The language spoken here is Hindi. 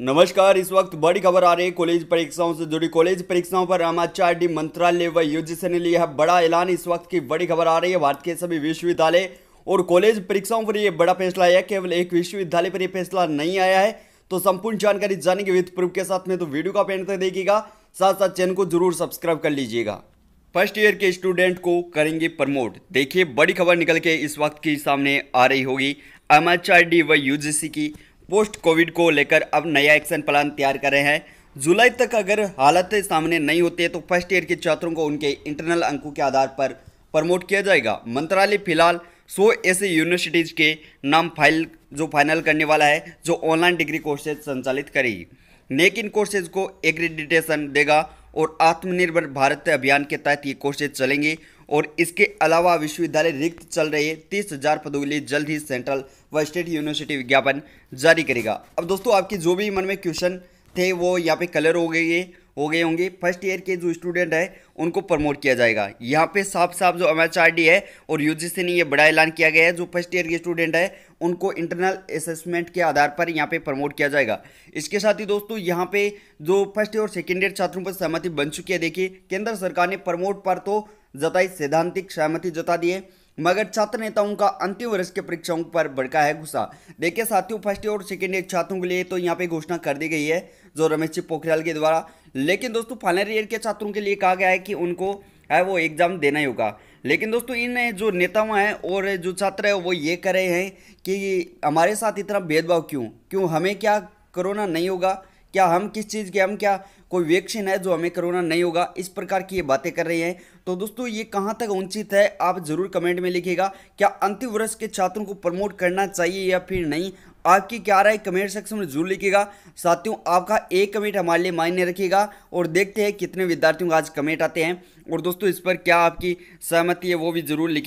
नमस्कार इस वक्त बड़ी खबर आ रही है कॉलेज परीक्षाओं से जुड़ी कॉलेज परीक्षाओं पर रामाचार्य मंत्रालय व यूजीसी ने लिया बड़ा ऐलान इस वक्त की बड़ी खबर आ रही है भारत के सभी विश्वविद्यालय और कॉलेज परीक्षाओं पर यह बड़ा फैसला आया केवल एक विश्वविद्यालय पर यह फैसला नहीं आया है तो संपूर्ण जानकारी जाने के विध प्रूफ के साथ में तो वीडियो का पेंट तक देखिएगा साथ साथ चैनल को जरूर सब्सक्राइब कर लीजिएगा फर्स्ट ईयर के स्टूडेंट को करेंगे प्रमोट देखिए बड़ी खबर निकल के इस वक्त की सामने आ रही होगी एम एच डी व यूजीसी की पोस्ट कोविड को लेकर अब नया एक्शन प्लान तैयार कर रहे हैं जुलाई तक अगर हालत सामने नहीं होती है तो फर्स्ट ईयर के छात्रों को उनके इंटरनल अंकों के आधार पर प्रमोट किया जाएगा मंत्रालय फिलहाल सौ ऐसे यूनिवर्सिटीज़ के नाम फाइल जो फाइनल करने वाला है जो ऑनलाइन डिग्री कोर्सेज संचालित करेगी नेक इन कोर्सेज को एग्रीडिटेशन देगा और आत्मनिर्भर भारत अभियान के तहत ये कोर्सेज चलेंगे और इसके अलावा विश्वविद्यालय रिक्त चल रहे तीस हजार पदों के लिए जल्द ही सेंट्रल व स्टेट यूनिवर्सिटी विज्ञापन जारी करेगा अब दोस्तों आपके जो भी मन में क्वेश्चन थे वो यहाँ पे कलर हो गए हो गए होंगे फर्स्ट ईयर के जो स्टूडेंट हैं उनको प्रमोट किया जाएगा यहाँ पे साफ साफ जो एम है और यू ने ये बड़ा ऐलान किया गया है जो फर्स्ट ईयर के स्टूडेंट है उनको इंटरनल असेसमेंट के आधार पर यहाँ पे प्रमोट किया जाएगा इसके साथ ही दोस्तों यहाँ पे जो फर्स्ट ईयर और सेकेंड ईयर छात्रों पर सहमति बन चुकी है देखिए केंद्र सरकार ने प्रमोट पर तो जताई सैद्धांतिक सहमति जता दी है मगर छात्र नेताओं का अंतिम वर्ष के परीक्षाओं पर भड़का है गुस्सा देखिए साथियों फर्स्ट ईयर और सेकेंड ईयर छात्रों के लिए तो यहाँ पे घोषणा कर दी गई है जो रमेश जी पोखरियाल के द्वारा लेकिन दोस्तों फाइनल ईयर के छात्रों के लिए कहा गया है कि उनको है वो एग्जाम देना ही होगा लेकिन दोस्तों इन जो नेताओं हैं और जो छात्र हैं वो ये कह रहे हैं कि हमारे साथ इतना भेदभाव क्यों क्यों हमें क्या कोरोना नहीं होगा क्या हम किस चीज़ के हम क्या कोई वैक्सीन है जो हमें कोरोना नहीं होगा इस प्रकार की ये बातें कर रहे हैं तो दोस्तों ये कहाँ तक उचित है आप ज़रूर कमेंट में लिखिएगा क्या अंतिम वर्ष के छात्रों को प्रमोट करना चाहिए या फिर नहीं आपकी क्या राय कमेंट सेक्शन में जरूर लिखिएगा साथियों आपका एक कमेंट हमारे लिए मायने रखेगा और देखते हैं कितने विद्यार्थियों का आज कमेंट आते हैं और दोस्तों इस पर क्या आपकी सहमति है वो भी जरूर लिखे